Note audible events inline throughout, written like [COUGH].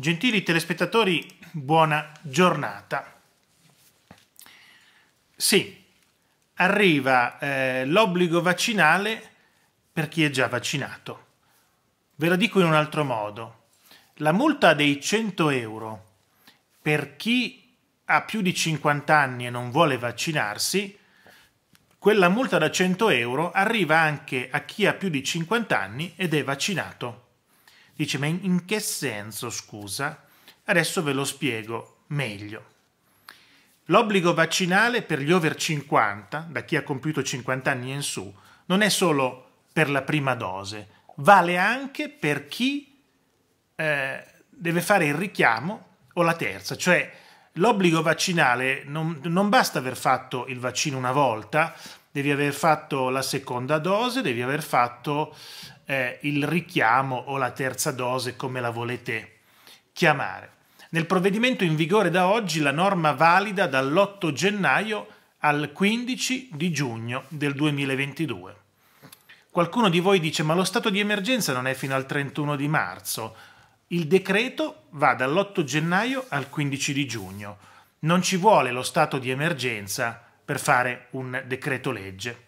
Gentili telespettatori, buona giornata. Sì, arriva eh, l'obbligo vaccinale per chi è già vaccinato. Ve lo dico in un altro modo. La multa dei 100 euro per chi ha più di 50 anni e non vuole vaccinarsi, quella multa da 100 euro arriva anche a chi ha più di 50 anni ed è vaccinato. Dice, ma in che senso, scusa? Adesso ve lo spiego meglio. L'obbligo vaccinale per gli over 50, da chi ha compiuto 50 anni in su, non è solo per la prima dose, vale anche per chi eh, deve fare il richiamo o la terza, cioè l'obbligo vaccinale non, non basta aver fatto il vaccino una volta, devi aver fatto la seconda dose, devi aver fatto eh, il richiamo o la terza dose, come la volete chiamare. Nel provvedimento in vigore da oggi la norma valida dall'8 gennaio al 15 di giugno del 2022. Qualcuno di voi dice ma lo stato di emergenza non è fino al 31 di marzo, il decreto va dall'8 gennaio al 15 di giugno. Non ci vuole lo stato di emergenza per fare un decreto legge.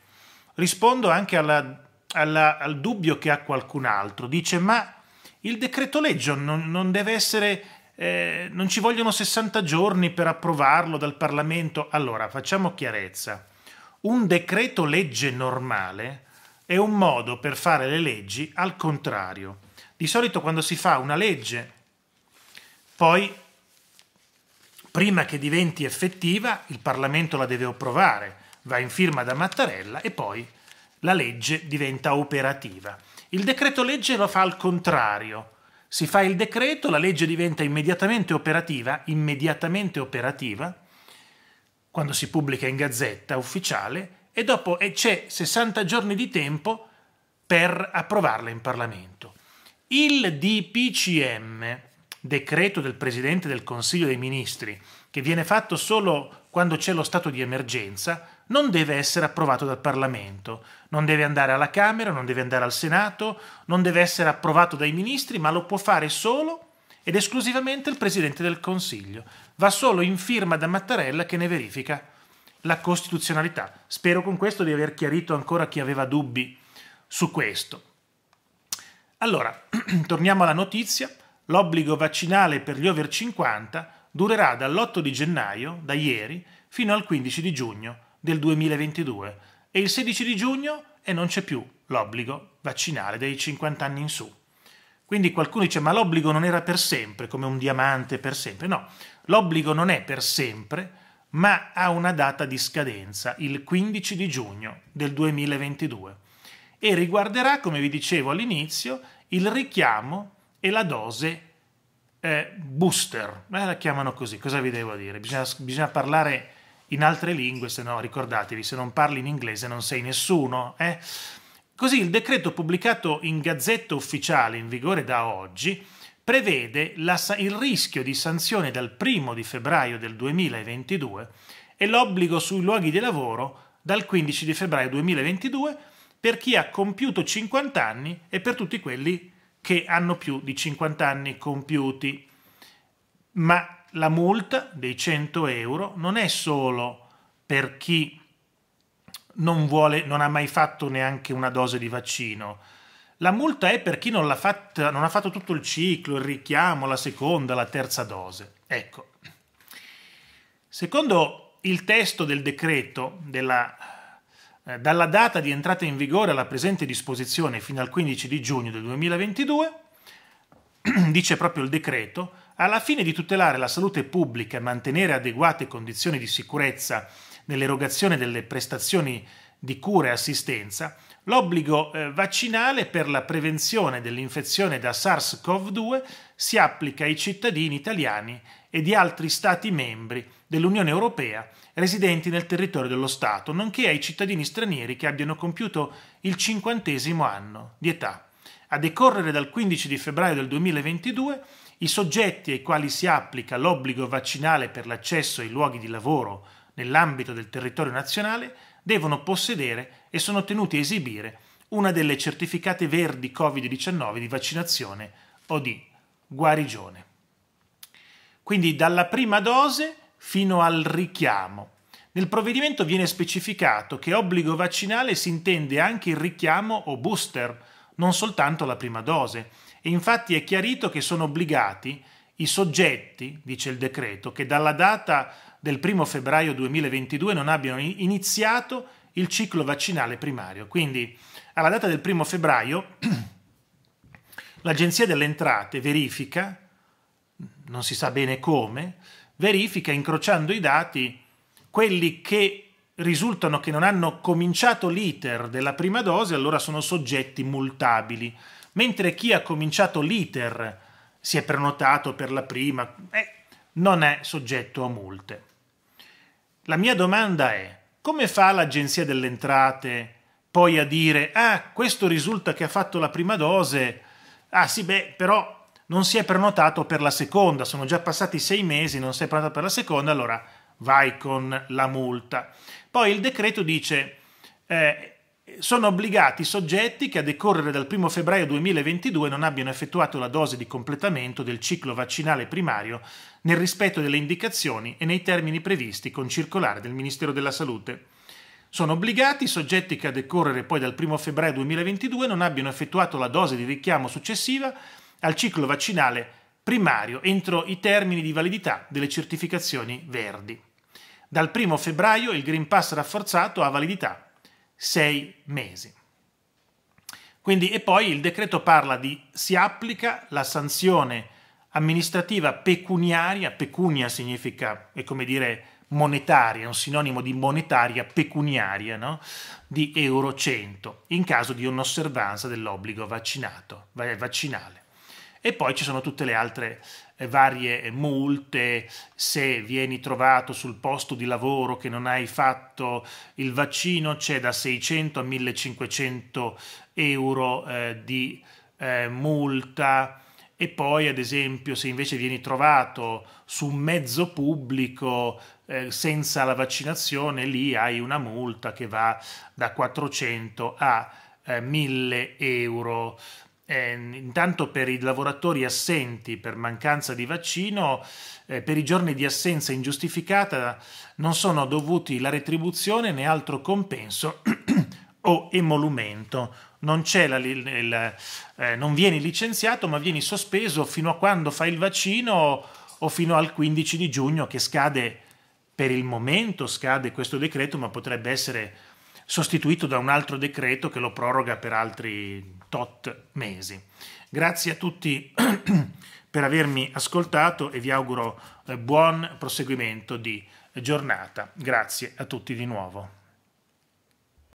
Rispondo anche alla, alla, al dubbio che ha qualcun altro. Dice ma il decreto legge non, non deve essere... Eh, non ci vogliono 60 giorni per approvarlo dal Parlamento. Allora, facciamo chiarezza. Un decreto legge normale è un modo per fare le leggi al contrario. Di solito quando si fa una legge, poi prima che diventi effettiva il Parlamento la deve approvare, va in firma da Mattarella e poi la legge diventa operativa. Il decreto legge lo fa al contrario. Si fa il decreto, la legge diventa immediatamente operativa, immediatamente operativa, quando si pubblica in gazzetta ufficiale, e dopo c'è 60 giorni di tempo per approvarla in Parlamento. Il DPCM, decreto del Presidente del Consiglio dei Ministri, che viene fatto solo quando c'è lo stato di emergenza, non deve essere approvato dal Parlamento, non deve andare alla Camera, non deve andare al Senato, non deve essere approvato dai ministri, ma lo può fare solo ed esclusivamente il Presidente del Consiglio. Va solo in firma da Mattarella che ne verifica la costituzionalità. Spero con questo di aver chiarito ancora chi aveva dubbi su questo. Allora, [CLEARS THROAT] torniamo alla notizia, l'obbligo vaccinale per gli over 50 durerà dall'8 di gennaio, da ieri, fino al 15 di giugno del 2022 e il 16 di giugno e non c'è più l'obbligo vaccinale dei 50 anni in su. Quindi qualcuno dice ma l'obbligo non era per sempre, come un diamante per sempre. No, l'obbligo non è per sempre, ma ha una data di scadenza, il 15 di giugno del 2022 e riguarderà, come vi dicevo all'inizio, il richiamo e la dose eh, booster. Eh, la chiamano così, cosa vi devo dire? Bisogna, bisogna, parlare in altre lingue, se no ricordatevi, se non parli in inglese non sei nessuno. Eh? Così il decreto pubblicato in Gazzetta Ufficiale in vigore da oggi prevede la, il rischio di sanzione dal 1 di febbraio del 2022 e l'obbligo sui luoghi di lavoro dal 15 di febbraio 2022 per chi ha compiuto 50 anni e per tutti quelli che hanno più di 50 anni compiuti. Ma la multa dei 100 euro non è solo per chi non, vuole, non ha mai fatto neanche una dose di vaccino. La multa è per chi non, l'ha fatta, non ha fatto tutto il ciclo, il richiamo, la seconda, la terza dose. Ecco, secondo il testo del decreto della eh, dalla data di entrata in vigore alla presente disposizione fino al 15 di giugno del 2022, [CLEARS THROAT] dice proprio il decreto, alla fine di tutelare la salute pubblica e mantenere adeguate condizioni di sicurezza nell'erogazione delle prestazioni di cura e assistenza, l'obbligo eh, vaccinale per la prevenzione dell'infezione da SARS-CoV-2 si applica ai cittadini italiani e di altri Stati membri dell'Unione Europea residenti nel territorio dello Stato, nonché ai cittadini stranieri che abbiano compiuto il cinquantesimo anno di età. A decorrere dal 15 di febbraio del 2022, i soggetti ai quali si applica l'obbligo vaccinale per l'accesso ai luoghi di lavoro nell'ambito del territorio nazionale devono possedere e sono tenuti a esibire una delle certificate verdi Covid-19 di vaccinazione o di guarigione. Quindi dalla prima dose fino al richiamo. Nel provvedimento viene specificato che obbligo vaccinale si intende anche il richiamo o booster, non soltanto la prima dose, e infatti è chiarito che sono obbligati i soggetti, dice il decreto, che dalla data del 1 febbraio 2022 non abbiano iniziato il ciclo vaccinale primario. Quindi alla data del 1 febbraio [CLEARS THROAT] l'Agenzia delle Entrate verifica, non si sa bene come, verifica incrociando i dati quelli che risultano che non hanno cominciato l'iter della prima dose, allora sono soggetti multabili, mentre chi ha cominciato l'iter si è prenotato per la prima, eh, non è soggetto a multe. La mia domanda è, come fa l'Agenzia delle Entrate poi a dire, ah, questo risulta che ha fatto la prima dose, ah sì, beh, però non si è prenotato per la seconda, sono già passati sei mesi, non si è prenotato per la seconda, allora vai con la multa. Poi il decreto dice eh, sono obbligati i soggetti che a decorrere dal 1 febbraio 2022 non abbiano effettuato la dose di completamento del ciclo vaccinale primario nel rispetto delle indicazioni e nei termini previsti con circolare del Ministero della Salute. Sono obbligati i soggetti che a decorrere poi dal 1 febbraio 2022 non abbiano effettuato la dose di richiamo successiva al ciclo vaccinale primario entro i termini di validità delle certificazioni verdi. Dal 1 febbraio il Green Pass rafforzato ha validità 6 mesi. Quindi, e poi il decreto parla di si applica la sanzione amministrativa pecuniaria, pecunia significa, è come dire monetaria, un sinonimo di monetaria pecuniaria, no? di euro 100, in caso di un'osservanza dell'obbligo vaccinato, vaccinale. E poi ci sono tutte le altre eh, varie eh, multe, se vieni trovato sul posto di lavoro che non hai fatto il vaccino c'è da 600 a 1500 euro eh, di eh, multa e poi ad esempio se invece vieni trovato su un mezzo pubblico eh, senza la vaccinazione lì hai una multa che va da 400 a 1000 eh, euro eh, intanto per i lavoratori assenti per mancanza di vaccino, eh, per i giorni di assenza ingiustificata non sono dovuti la retribuzione né altro compenso [CLEARS THROAT] o emolumento. Non, la, il, eh, non vieni licenziato ma vieni sospeso fino a quando fai il vaccino o fino al 15 di giugno che scade per il momento, scade questo decreto ma potrebbe essere sostituito da un altro decreto che lo proroga per altri tot mesi. Grazie a tutti [CLEARS THROAT] per avermi ascoltato e vi auguro eh, buon proseguimento di giornata. Grazie a tutti di nuovo.